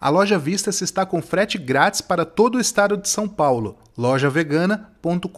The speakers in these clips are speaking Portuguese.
A loja Vista se está com frete grátis para todo o estado de São Paulo. lojavegana.com.br.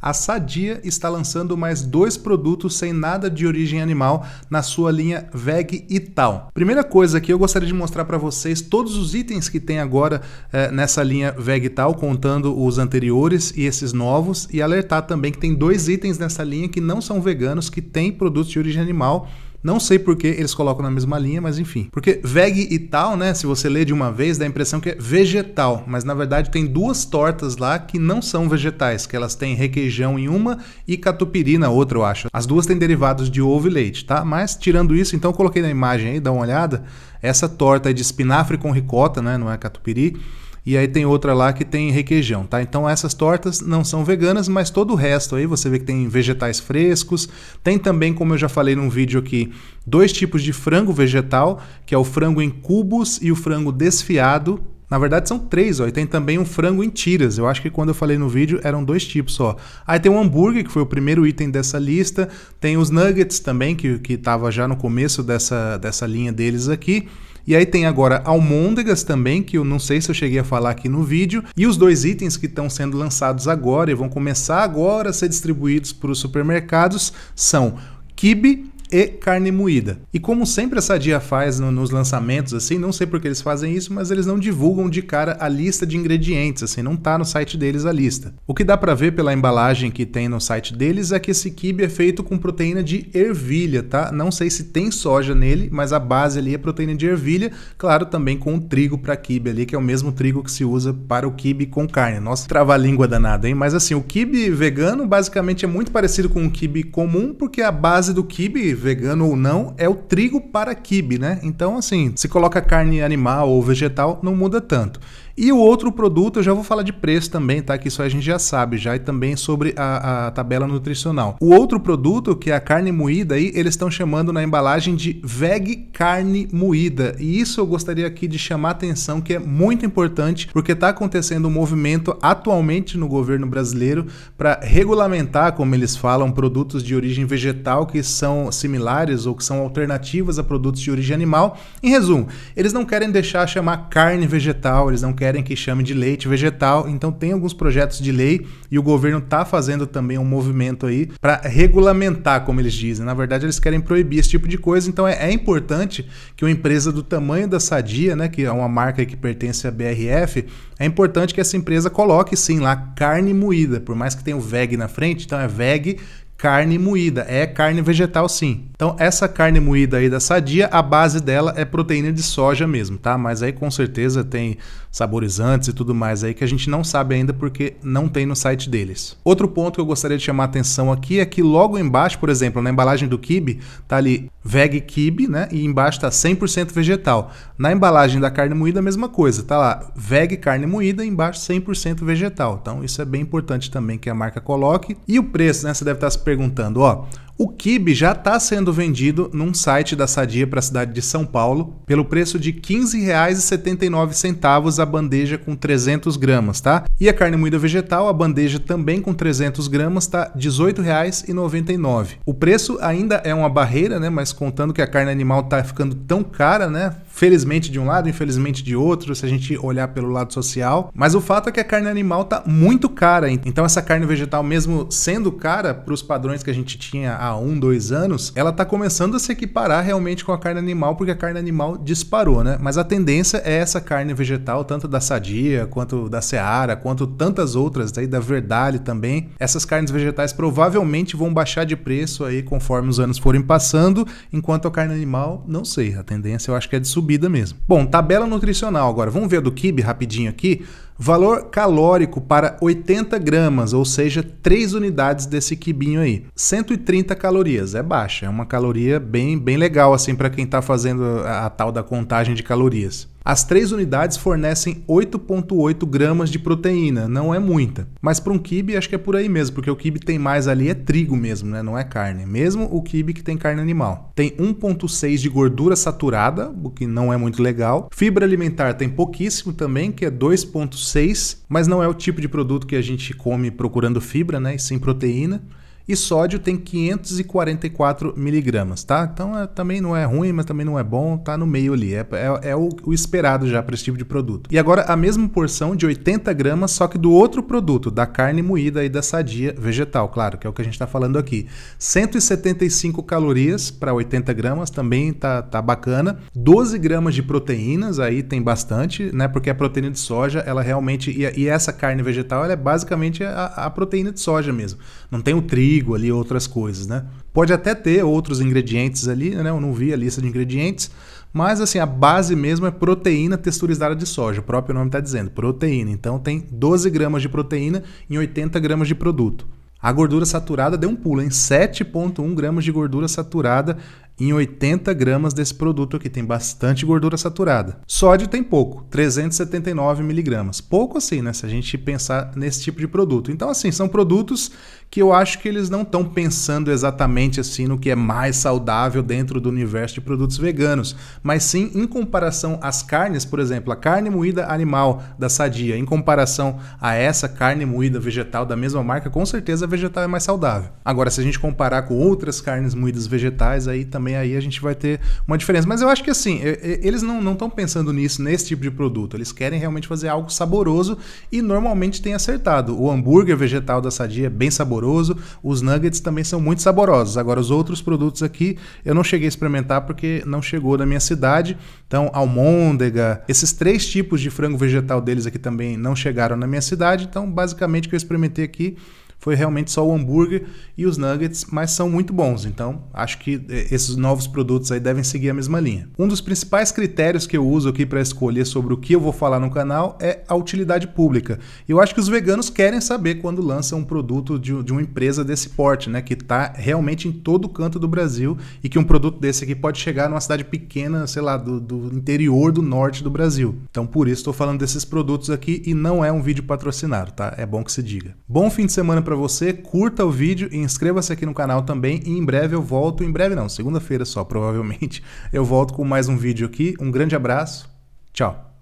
A Sadia está lançando mais dois produtos sem nada de origem animal na sua linha Veg e Tal. Primeira coisa que eu gostaria de mostrar para vocês todos os itens que tem agora eh, nessa linha Veg e Tal, contando os anteriores e esses novos, e alertar também que tem dois itens nessa linha que não são veganos, que têm produtos de origem animal não sei por que eles colocam na mesma linha, mas enfim. Porque veg e tal, né? Se você lê de uma vez, dá a impressão que é vegetal, mas na verdade tem duas tortas lá que não são vegetais, que elas têm requeijão em uma e catupiry na outra, eu acho. As duas têm derivados de ovo e leite, tá? Mas tirando isso, então eu coloquei na imagem aí, dá uma olhada. Essa torta é de espinafre com ricota, né? Não é catupiry e aí tem outra lá que tem requeijão, tá? Então essas tortas não são veganas, mas todo o resto aí você vê que tem vegetais frescos. Tem também, como eu já falei num vídeo aqui, dois tipos de frango vegetal, que é o frango em cubos e o frango desfiado, na verdade são três, ó. E tem também um frango em tiras. Eu acho que quando eu falei no vídeo eram dois tipos só. Aí tem o hambúrguer, que foi o primeiro item dessa lista. Tem os nuggets também, que estava já no começo dessa, dessa linha deles aqui. E aí tem agora almôndegas também, que eu não sei se eu cheguei a falar aqui no vídeo, e os dois itens que estão sendo lançados agora e vão começar agora a ser distribuídos para os supermercados são kibe e carne moída. E como sempre a Sadia faz no, nos lançamentos, assim, não sei porque eles fazem isso, mas eles não divulgam de cara a lista de ingredientes, assim, não tá no site deles a lista. O que dá para ver pela embalagem que tem no site deles é que esse kibe é feito com proteína de ervilha, tá? Não sei se tem soja nele, mas a base ali é proteína de ervilha, claro, também com o trigo para kibe ali, que é o mesmo trigo que se usa para o kibe com carne. Nossa, trava a língua danada, hein? Mas assim, o kibe vegano basicamente é muito parecido com o kibe comum, porque a base do kibe vegano ou não, é o trigo para quibe, né? Então, assim, se coloca carne animal ou vegetal, não muda tanto. E o outro produto, eu já vou falar de preço também, tá? Que isso a gente já sabe já, e também sobre a, a tabela nutricional. O outro produto, que é a carne moída aí, eles estão chamando na embalagem de veg carne moída. E isso eu gostaria aqui de chamar atenção, que é muito importante, porque está acontecendo um movimento atualmente no governo brasileiro para regulamentar, como eles falam, produtos de origem vegetal que são similares ou que são alternativas a produtos de origem animal. Em resumo, eles não querem deixar chamar carne vegetal, eles não querem querem que chame de leite vegetal. Então tem alguns projetos de lei e o governo está fazendo também um movimento aí para regulamentar, como eles dizem. Na verdade, eles querem proibir esse tipo de coisa. Então é, é importante que uma empresa do tamanho da Sadia, né, que é uma marca que pertence à BRF, é importante que essa empresa coloque sim lá carne moída, por mais que tenha o veg na frente, então é veg carne moída, é carne vegetal sim. Então, essa carne moída aí da sadia, a base dela é proteína de soja mesmo, tá? Mas aí com certeza tem saborizantes e tudo mais aí que a gente não sabe ainda porque não tem no site deles. Outro ponto que eu gostaria de chamar a atenção aqui é que logo embaixo, por exemplo, na embalagem do kibe, tá ali veg kibe, né? E embaixo tá 100% vegetal. Na embalagem da carne moída, a mesma coisa, tá lá veg carne moída e embaixo 100% vegetal. Então, isso é bem importante também que a marca coloque. E o preço, né? Você deve estar se perguntando, ó, o kibe já está sendo vendido num site da Sadia para a cidade de São Paulo pelo preço de R$ 15,79 a bandeja com 300 gramas, tá? E a carne moída vegetal, a bandeja também com 300 gramas, tá R$ 18,99. O preço ainda é uma barreira, né? Mas contando que a carne animal está ficando tão cara, né? felizmente de um lado, infelizmente de outro, se a gente olhar pelo lado social. Mas o fato é que a carne animal tá muito cara. Então essa carne vegetal, mesmo sendo cara para os padrões que a gente tinha há um, dois anos, ela tá começando a se equiparar realmente com a carne animal, porque a carne animal disparou, né? Mas a tendência é essa carne vegetal, tanto da Sadia, quanto da Seara, quanto tantas outras aí, da Verdale também. Essas carnes vegetais provavelmente vão baixar de preço aí conforme os anos forem passando, enquanto a carne animal, não sei. A tendência eu acho que é de subir subida mesmo. Bom, tabela nutricional agora. Vamos ver a do kibe rapidinho aqui. Valor calórico para 80 gramas, ou seja, 3 unidades desse quibinho aí. 130 calorias, é baixa, é uma caloria bem, bem legal assim para quem está fazendo a, a tal da contagem de calorias. As três unidades fornecem 8,8 gramas de proteína, não é muita. Mas para um kibe, acho que é por aí mesmo, porque o kibe tem mais ali é trigo mesmo, né? não é carne. Mesmo o kibe que tem carne animal. Tem 1,6 de gordura saturada, o que não é muito legal. Fibra alimentar tem pouquíssimo também, que é 2,6, mas não é o tipo de produto que a gente come procurando fibra, né? e sim proteína e sódio tem 544 miligramas, tá? Então é, também não é ruim, mas também não é bom, tá no meio ali, é, é, é o, o, esperado já para esse tipo de produto. E agora a mesma porção de 80 gramas, só que do outro produto, da carne moída e da sadia vegetal, claro, que é o que a gente está falando aqui. 175 calorias para 80 gramas, também tá, tá bacana. 12 gramas de proteínas, aí tem bastante, né? Porque a proteína de soja, ela realmente, e, e essa carne vegetal, ela é basicamente a, a proteína de soja mesmo. Não tem o trigo, trigo ali, outras coisas, né? Pode até ter outros ingredientes ali, né? Eu não vi a lista de ingredientes, mas assim, a base mesmo é proteína texturizada de soja, o próprio nome está dizendo, proteína. Então tem 12 gramas de proteína em 80 gramas de produto. A gordura saturada deu um pulo, em 7,1 gramas de gordura saturada em 80 gramas desse produto aqui. Tem bastante gordura saturada. Sódio tem pouco, 379 miligramas. Pouco assim, né? Se a gente pensar nesse tipo de produto. Então, assim, são produtos que eu acho que eles não estão pensando exatamente assim no que é mais saudável dentro do universo de produtos veganos, mas sim em comparação às carnes, por exemplo, a carne moída animal da Sadia, em comparação a essa carne moída vegetal da mesma marca, com certeza a vegetal é mais saudável. Agora, se a gente comparar com outras carnes moídas vegetais, aí também aí a gente vai ter uma diferença. Mas eu acho que assim, eles não estão pensando nisso, nesse tipo de produto. Eles querem realmente fazer algo saboroso e normalmente tem acertado. O hambúrguer vegetal da Sadia é bem saboroso saboroso. Os nuggets também são muito saborosos. Agora, os outros produtos aqui eu não cheguei a experimentar porque não chegou na minha cidade. Então, almôndega, esses três tipos de frango vegetal deles aqui também não chegaram na minha cidade. Então, basicamente, o que eu experimentei aqui foi realmente só o hambúrguer e os nuggets, mas são muito bons, então acho que eh, esses novos produtos aí devem seguir a mesma linha. Um dos principais critérios que eu uso aqui para escolher sobre o que eu vou falar no canal é a utilidade pública. Eu acho que os veganos querem saber quando lançam um produto de, de uma empresa desse porte, né, que está realmente em todo canto do Brasil e que um produto desse aqui pode chegar numa cidade pequena, sei lá, do, do interior do norte do Brasil. Então por isso estou falando desses produtos aqui e não é um vídeo patrocinado, tá? É bom que se diga. Bom fim de semana para para você, curta o vídeo e inscreva-se aqui no canal também. E em breve eu volto, em breve não, segunda-feira só, provavelmente, eu volto com mais um vídeo aqui. Um grande abraço, tchau!